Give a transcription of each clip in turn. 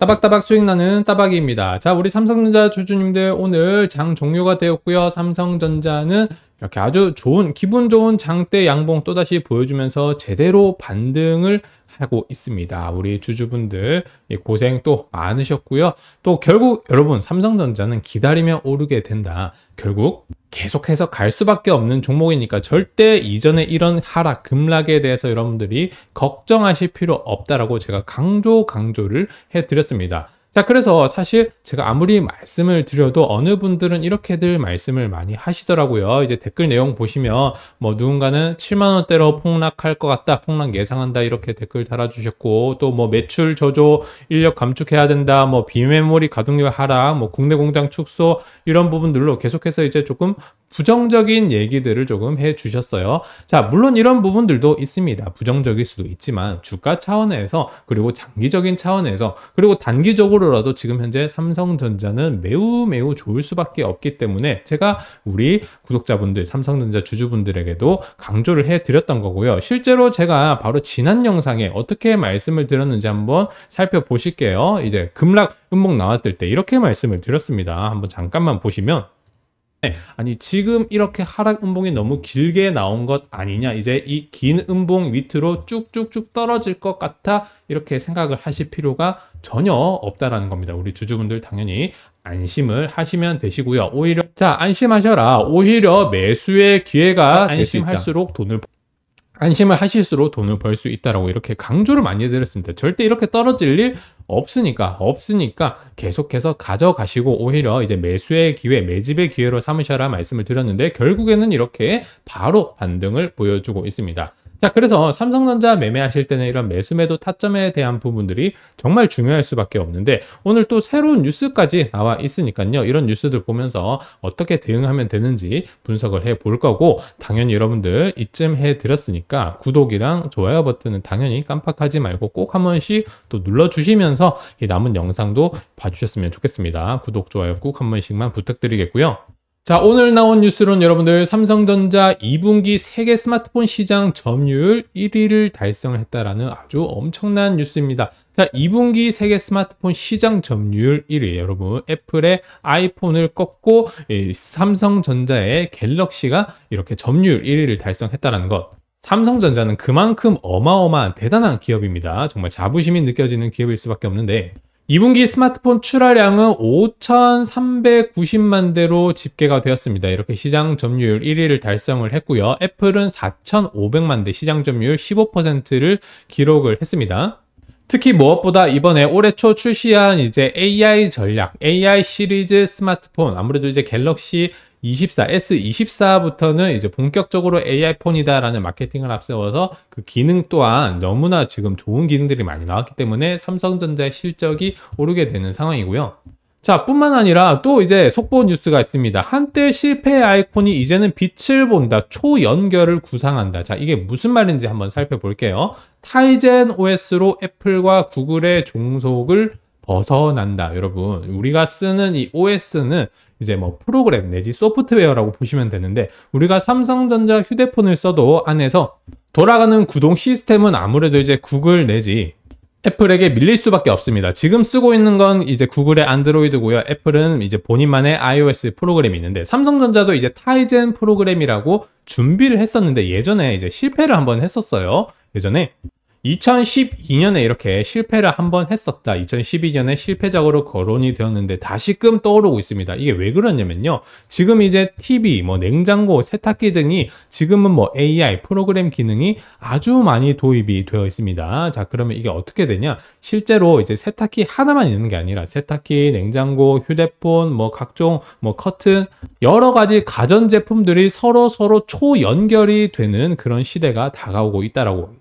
따박따박 수익나는 따박이입니다. 자 우리 삼성전자 주주님들 오늘 장 종료가 되었고요. 삼성전자는 이렇게 아주 좋은 기분 좋은 장대 양봉 또다시 보여주면서 제대로 반등을 하고 있습니다. 우리 주주분들 고생 또 많으셨고요. 또 결국 여러분 삼성전자는 기다리면 오르게 된다. 결국 계속해서 갈 수밖에 없는 종목이니까 절대 이전에 이런 하락 급락에 대해서 여러분들이 걱정하실 필요 없다라고 제가 강조 강조를 해드렸습니다. 자, 그래서 사실 제가 아무리 말씀을 드려도 어느 분들은 이렇게들 말씀을 많이 하시더라고요. 이제 댓글 내용 보시면 뭐 누군가는 7만원대로 폭락할 것 같다, 폭락 예상한다, 이렇게 댓글 달아주셨고, 또 뭐 매출 저조, 인력 감축해야 된다, 뭐 비메모리 가동률 하락, 뭐 국내 공장 축소, 이런 부분들로 계속해서 이제 조금 부정적인 얘기들을 조금 해 주셨어요. 자, 물론 이런 부분들도 있습니다. 부정적일 수도 있지만 주가 차원에서 그리고 장기적인 차원에서 그리고 단기적으로라도 지금 현재 삼성전자는 매우 매우 좋을 수밖에 없기 때문에 제가 우리 구독자분들 삼성전자 주주분들에게도 강조를 해 드렸던 거고요. 실제로 제가 바로 지난 영상에 어떻게 말씀을 드렸는지 한번 살펴보실게요. 이제 급락 음봉 나왔을 때 이렇게 말씀을 드렸습니다. 한번 잠깐만 보시면 네. 아니 지금 이렇게 하락 음봉이 너무 길게 나온 것 아니냐 이제 이 긴 음봉 밑으로 쭉쭉쭉 떨어질 것 같아 이렇게 생각을 하실 필요가 전혀 없다라는 겁니다 우리 주주분들 당연히 안심을 하시면 되시고요 오히려 자 안심하셔라 오히려 매수의 기회가 안심할수록 돈을 안심을 하실수록 돈을 벌 수 있다라고 이렇게 강조를 많이 해드렸습니다 절대 이렇게 떨어질 일 없으니까 없으니까 계속해서 가져가시고 오히려 이제 매수의 기회, 매집의 기회로 삼으셔라 말씀을 드렸는데 결국에는 이렇게 바로 반등을 보여주고 있습니다. 자, 그래서 삼성전자 매매하실 때는 이런 매수매도 타점에 대한 부분들이 정말 중요할 수밖에 없는데 오늘 또 새로운 뉴스까지 나와 있으니까요. 이런 뉴스들 보면서 어떻게 대응하면 되는지 분석을 해 볼 거고 당연히 여러분들 이쯤 해 드렸으니까 구독이랑 좋아요 버튼은 당연히 깜빡하지 말고 꼭 한 번씩 또 눌러 주시면서 이 남은 영상도 봐 주셨으면 좋겠습니다. 구독, 좋아요 꼭 한 번씩만 부탁드리겠고요. 자, 오늘 나온 뉴스론 여러분들 삼성전자 2분기 세계 스마트폰 시장 점유율 1위를 달성했다라는 아주 엄청난 뉴스입니다. 자, 2분기 세계 스마트폰 시장 점유율 1위 여러분 애플의 아이폰을 꺾고 삼성전자의 갤럭시가 이렇게 점유율 1위를 달성했다라는 것. 삼성전자는 그만큼 어마어마한 대단한 기업입니다. 정말 자부심이 느껴지는 기업일 수밖에 없는데 2분기 스마트폰 출하량은 5,390만 대로 집계가 되었습니다. 이렇게 시장 점유율 1위를 달성을 했고요. 애플은 4,500만 대 시장 점유율 15%를 기록을 했습니다. 특히 무엇보다 이번에 올해 초 출시한 이제 AI 전략, AI 시리즈 스마트폰, 아무래도 이제 갤럭시 24, S24부터는 이제 본격적으로 AI 폰이다라는 마케팅을 앞세워서 그 기능 또한 너무나 지금 좋은 기능들이 많이 나왔기 때문에 삼성전자의 실적이 오르게 되는 상황이고요. 자 뿐만 아니라 또 이제 속보 뉴스가 있습니다 한때 실패의 아이콘이 이제는 빛을 본다 초연결을 구상한다 자 이게 무슨 말인지 한번 살펴볼게요 타이젠 OS로 애플과 구글의 종속을 벗어난다. 여러분, 우리가 쓰는 이 OS는 이제 뭐 프로그램 내지 소프트웨어라고 보시면 되는데 우리가 삼성전자 휴대폰을 써도 안에서 돌아가는 구동 시스템은 아무래도 이제 구글 내지 애플에게 밀릴 수밖에 없습니다. 지금 쓰고 있는 건 이제 구글의 안드로이드고요. 애플은 이제 본인만의 iOS 프로그램이 있는데 삼성전자도 이제 타이젠 프로그램이라고 준비를 했었는데 예전에 이제 실패를 한번 했었어요. 예전에 2012년에 이렇게 실패를 한번 했었다. 2012년에 실패적으로 거론이 되었는데 다시금 떠오르고 있습니다. 이게 왜 그러냐면요. 지금 이제 TV, 뭐 냉장고, 세탁기 등이 지금은 뭐 AI 프로그램 기능이 아주 많이 도입이 되어 있습니다. 자, 그러면 이게 어떻게 되냐? 실제로 이제 세탁기 하나만 있는 게 아니라 세탁기, 냉장고, 휴대폰, 뭐 각종 뭐 커튼 여러 가지 가전 제품들이 서로 서로 초연결이 되는 그런 시대가 다가오고 있다라고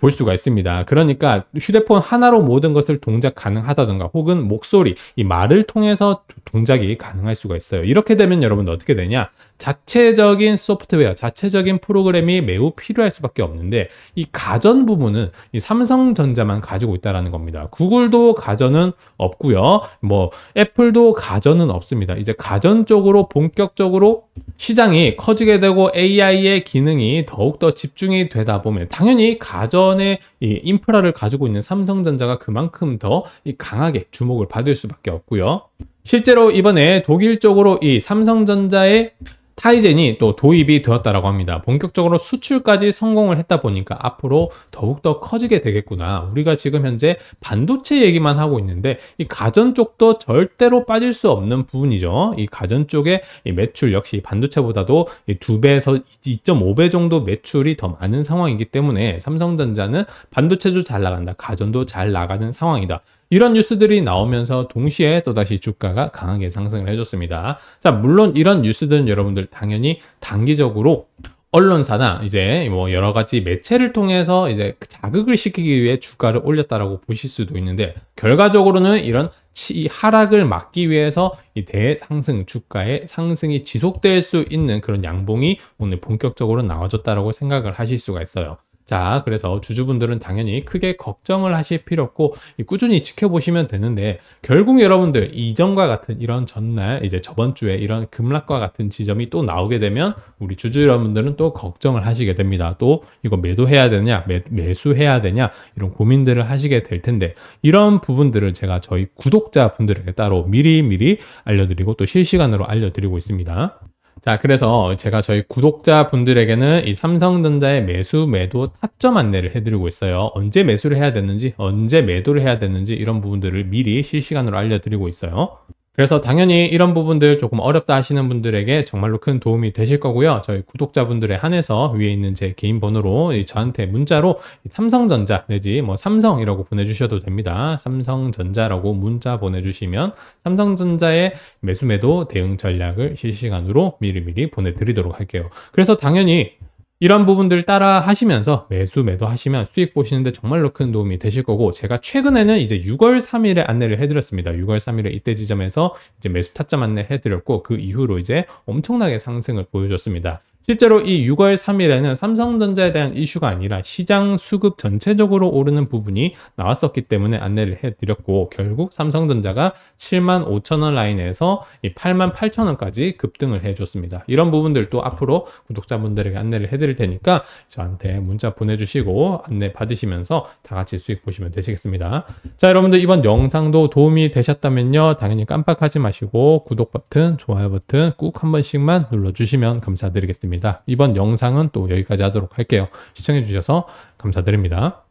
볼 수가 있습니다. 그러니까 휴대폰 하나로 모든 것을 동작 가능하다든가 혹은 목소리, 이 말을 통해서 동작이 가능할 수가 있어요. 이렇게 되면 여러분 어떻게 되냐? 자체적인 소프트웨어, 자체적인 프로그램이 매우 필요할 수밖에 없는데 이 가전 부분은 이 삼성전자만 가지고 있다라는 겁니다. 구글도 가전은 없고요. 뭐 애플도 가전은 없습니다. 이제 가전 쪽으로 본격적으로 시장이 커지게 되고 AI의 기능이 더욱더 집중이 되다 보면 당연히 가전의 이 인프라를 가지고 있는 삼성전자가 그만큼 더 이 강하게 주목을 받을 수밖에 없고요. 실제로 이번에 독일 쪽으로 이 삼성전자의 타이젠이 또 도입이 되었다라고 합니다. 본격적으로 수출까지 성공을 했다 보니까 앞으로 더욱더 커지게 되겠구나. 우리가 지금 현재 반도체 얘기만 하고 있는데 이 가전 쪽도 절대로 빠질 수 없는 부분이죠. 이 가전 쪽의 이 매출 역시 반도체보다도 두 배에서 2.5배 정도 매출이 더 많은 상황이기 때문에 삼성전자는 반도체도 잘 나간다. 가전도 잘 나가는 상황이다. 이런 뉴스들이 나오면서 동시에 또다시 주가가 강하게 상승을 해줬습니다. 자, 물론 이런 뉴스들은 여러분들 당연히 단기적으로 언론사나 이제 뭐 여러 가지 매체를 통해서 이제 자극을 시키기 위해 주가를 올렸다라고 보실 수도 있는데 결과적으로는 이런 이 하락을 막기 위해서 이 대상승 주가의 상승이 지속될 수 있는 그런 양봉이 오늘 본격적으로 나와줬다라고 생각을 하실 수가 있어요. 자, 그래서 주주분들은 당연히 크게 걱정을 하실 필요 없고 꾸준히 지켜보시면 되는데 결국 여러분들 이전과 같은 이런 전날 이제 저번 주에 이런 급락과 같은 지점이 또 나오게 되면 우리 주주 여러분들은 또 걱정을 하시게 됩니다. 또 이거 매도해야 되냐, 매, 매수해야 되냐 이런 고민들을 하시게 될 텐데 이런 부분들을 제가 저희 구독자분들에게 따로 미리미리 알려드리고 또 실시간으로 알려드리고 있습니다. 자, 그래서 제가 저희 구독자분들에게는 이 삼성전자의 매수, 매도, 타점 안내를 해드리고 있어요. 언제 매수를 해야 되는지, 언제 매도를 해야 되는지 이런 부분들을 미리 실시간으로 알려드리고 있어요. 그래서 당연히 이런 부분들 조금 어렵다 하시는 분들에게 정말로 큰 도움이 되실 거고요. 저희 구독자분들에 한해서 위에 있는 제 개인 번호로 저한테 문자로 삼성전자 내지 뭐 삼성이라고 보내주셔도 됩니다. 삼성전자라고 문자 보내주시면 삼성전자의 매수매도 대응 전략을 실시간으로 미리미리 보내드리도록 할게요. 그래서 당연히 이런 부분들 따라 하시면서 매수 매도 하시면 수익 보시는데 정말로 큰 도움이 되실 거고 제가 최근에는 이제 6월 3일에 안내를 해드렸습니다. 6월 3일에 이때 지점에서 이제 매수 타점 안내 해드렸고 그 이후로 이제 엄청나게 상승을 보여줬습니다. 실제로 이 6월 3일에는 삼성전자에 대한 이슈가 아니라 시장 수급 전체적으로 오르는 부분이 나왔었기 때문에 안내를 해드렸고 결국 삼성전자가 7만 5천원 라인에서 8만 8천원까지 급등을 해줬습니다. 이런 부분들도 앞으로 구독자분들에게 안내를 해드릴 테니까 저한테 문자 보내주시고 안내 받으시면서 다 같이 수익 보시면 되시겠습니다. 자 여러분들 이번 영상도 도움이 되셨다면요 당연히 깜빡하지 마시고 구독 버튼 좋아요 버튼 꾹 한 번씩만 눌러주시면 감사드리겠습니다. 겁니다. 이번 영상은 또 여기까지 하도록 할게요. 시청해주셔서 감사드립니다.